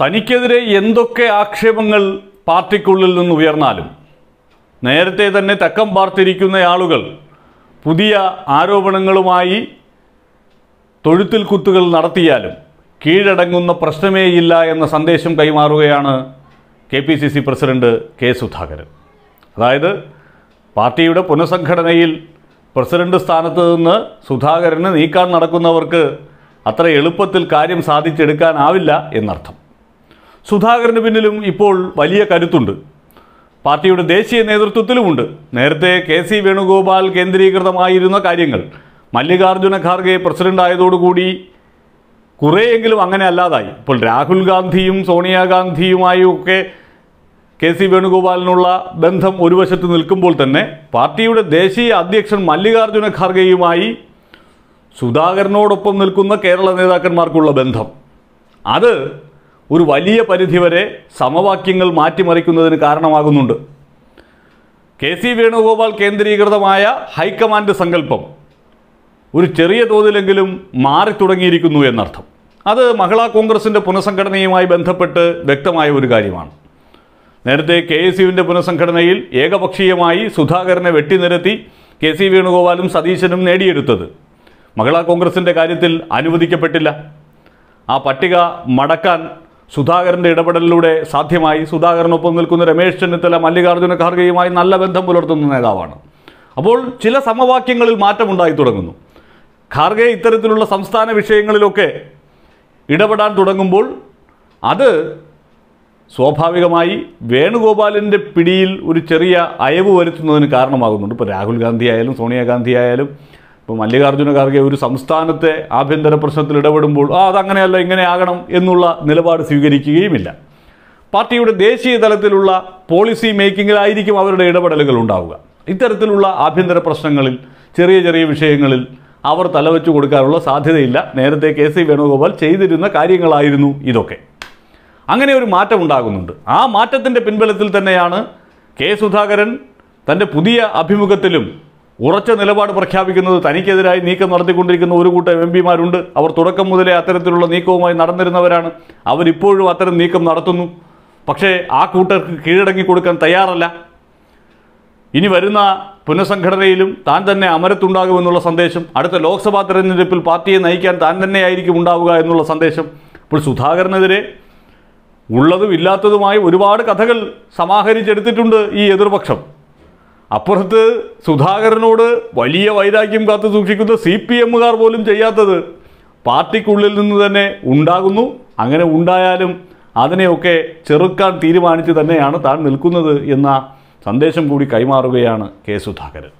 തനിക്കെതിരെ എന്തൊക്കെ ആക്ഷേപങ്ങൾ പാർട്ടിക്കുള്ളിൽ നിന്ന് ഉയർന്നാലും നേരത്തെ തന്നെ തക്കം പാർത്തിരിക്കുന്ന ആളുകൾ പുതിയ ആരോപണങ്ങളുമായി തൊഴുത്തിൽ കുത്തുകൾ നടത്തിയാലും കീഴടങ്ങുന്ന പ്രശ്നമേയില്ല എന്ന സന്ദേശം കൈമാറുകയാണ് K P C C president K Sudhakaran അതായത് പാർട്ടിയുടെ പുനഃസംഘടനയിൽ പ്രസിഡന്റ് സ്ഥാനത്ത് നിന്ന് സുധാകരന് നീക്കാൻ നടക്കുന്നവർക്ക് അത്ര എളുപ്പത്തിൽ കാര്യം സാധിച്ചെടുക്കാനാവില്ല എന്നർത്ഥം സുധാകരന് പിന്നിലും ഇപ്പോൾ വലിയ കരുത്തുണ്ട് പാർട്ടിയുടെ ദേശീയ നേതൃത്വത്തിലുമുണ്ട് നേരത്തെ കെ സി വേണുഗോപാൽ കേന്ദ്രീകൃതമായിരുന്ന കാര്യങ്ങൾ മല്ലികാർജ്ജുന ഖാർഗെ പ്രസിഡന്റ് ആയതോടുകൂടി കുറേയെങ്കിലും അങ്ങനെ അല്ലാതായി ഇപ്പോൾ രാഹുൽ ഗാന്ധിയും സോണിയാഗാന്ധിയുമായൊക്കെ ഒക്കെ കെ സി വേണുഗോപാലിനുള്ള ബന്ധം ഒരു വശത്ത് നിൽക്കുമ്പോൾ തന്നെ പാർട്ടിയുടെ ദേശീയ അധ്യക്ഷൻ മല്ലികാർജ്ജുന ഖാർഗെയുമായി സുധാകരനോടൊപ്പം നിൽക്കുന്ന കേരള നേതാക്കന്മാർക്കുള്ള ബന്ധം അത് ഒരു വലിയ പരിധിവരെ സമവാക്യങ്ങൾ മാറ്റിമറിക്കുന്നതിന് കാരണമാകുന്നുണ്ട് കെ സി വേണുഗോപാൽ കേന്ദ്രീകൃതമായ ഹൈക്കമാൻഡ് സങ്കല്പം ഒരു ചെറിയ തോതിലെങ്കിലും മാറി തുടങ്ങിയിരിക്കുന്നു എന്നർത്ഥം അത് മഹിളാ കോൺഗ്രസിൻ്റെ പുനഃസംഘടനയുമായി ബന്ധപ്പെട്ട് വ്യക്തമായ ഒരു കാര്യമാണ് നേരത്തെ കെ എസ് യുവിൻ്റെ പുനഃസംഘടനയിൽ ഏകപക്ഷീയമായി സുധാകരനെ വെട്ടിനിരത്തി കെ സി വേണുഗോപാലും സതീശനും നേടിയെടുത്തത് മഹിളാ കോൺഗ്രസിൻ്റെ കാര്യത്തിൽ അനുവദിക്കപ്പെട്ടില്ല ആ പട്ടിക മടക്കാൻ സുധാകരന്റെ ഇടപെടലിലൂടെ സാധ്യമായി സുധാകരനൊപ്പം നിൽക്കുന്ന രമേശ് ചെന്നിത്തല മല്ലികാർജ്ജുന ഖാർഗെയുമായി നല്ല ബന്ധം പുലർത്തുന്ന നേതാവാണ് അപ്പോൾ ചില സമവാക്യങ്ങളിൽ മാറ്റമുണ്ടായി തുടങ്ങുന്നു ഖാർഗെ ഇത്തരത്തിലുള്ള സംസ്ഥാന വിഷയങ്ങളിലൊക്കെ ഇടപെടാൻ തുടങ്ങുമ്പോൾ അത് സ്വാഭാവികമായി വേണുഗോപാലിൻ്റെ പിടിയിൽ ഒരു ചെറിയ അയവ് വരുത്തുന്നതിന് കാരണമാകുന്നുണ്ട് ഇപ്പോൾ രാഹുൽ ഗാന്ധി ആയാലും സോണിയാഗാന്ധി ആയാലും ഇപ്പോൾ മല്ലികാർജ്ജുന ഖാർഗെ ഒരു സംസ്ഥാനത്തെ ആഭ്യന്തര പ്രശ്നത്തിൽ ഇടപെടുമ്പോൾ ആ അതങ്ങനെയല്ല ഇങ്ങനെയാകണം എന്നുള്ള നിലപാട് സ്വീകരിക്കുകയുമില്ല പാർട്ടിയുടെ ദേശീയ തലത്തിലുള്ള പോളിസി മേക്കിങ്ങിലായിരിക്കും അവരുടെ ഇടപെടലുകൾ ഉണ്ടാവുക ഇത്തരത്തിലുള്ള ആഭ്യന്തര പ്രശ്നങ്ങളിൽ ചെറിയ ചെറിയ വിഷയങ്ങളിൽ അവർ തലവെച്ചു കൊടുക്കാനുള്ള സാധ്യതയില്ല നേരത്തെ കെ സി വേണുഗോപാൽ ചെയ്തിരുന്ന കാര്യങ്ങളായിരുന്നു ഇതൊക്കെ അങ്ങനെ ഒരു മാറ്റം ഉണ്ടാകുന്നുണ്ട് ആ മാറ്റത്തിൻ്റെ പിൻബലത്തിൽ തന്നെയാണ് കെ സുധാകരൻ തൻ്റെ പുതിയ അഭിമുഖത്തിലും ഉറച്ച നിലപാട് പ്രഖ്യാപിക്കുന്നത് തനിക്കെതിരായി നീക്കം നടത്തിക്കൊണ്ടിരിക്കുന്ന ഒരു കൂട്ടം എം പിമാരുണ്ട് അവർ തുടക്കം മുതലേ അത്തരത്തിലുള്ള നീക്കവുമായി നടന്നിരുന്നവരാണ് അവരിപ്പോഴും അത്തരം നീക്കം നടത്തുന്നു പക്ഷേ ആ കൂട്ടർക്ക് കീഴടങ്ങി കൊടുക്കാൻ തയ്യാറല്ല ഇനി വരുന്ന പുനഃസംഘടനയിലും താൻ തന്നെ അമരത്തുണ്ടാകുമെന്നുള്ള സന്ദേശം അടുത്ത ലോക്സഭാ തെരഞ്ഞെടുപ്പിൽ പാർട്ടിയെ നയിക്കാൻ താൻ തന്നെയായിരിക്കും ഉണ്ടാവുക എന്നുള്ള സന്ദേശം ഇപ്പോൾ സുധാകരനെതിരെ ഉള്ളതും ഇല്ലാത്തതുമായി ഒരുപാട് കഥകൾ സമാഹരിച്ചെടുത്തിട്ടുണ്ട് ഈ എതിർപക്ഷം അപ്പുറത്ത് സുധാകരനോട് വലിയ വൈരാഗ്യം കാത്തു സൂക്ഷിക്കുന്ന സി പി എമ്മുകാർ പോലും ചെയ്യാത്തത് പാർട്ടിക്കുള്ളിൽ നിന്ന് തന്നെ ഉണ്ടാകുന്നു അങ്ങനെ ഉണ്ടായാലും അതിനെയൊക്കെ ചെറുക്കാൻ തീരുമാനിച്ച് തന്നെയാണ് താൻ നിൽക്കുന്നത് എന്ന സന്ദേശം കൂടി കൈമാറുകയാണ് കെ സുധാകരൻ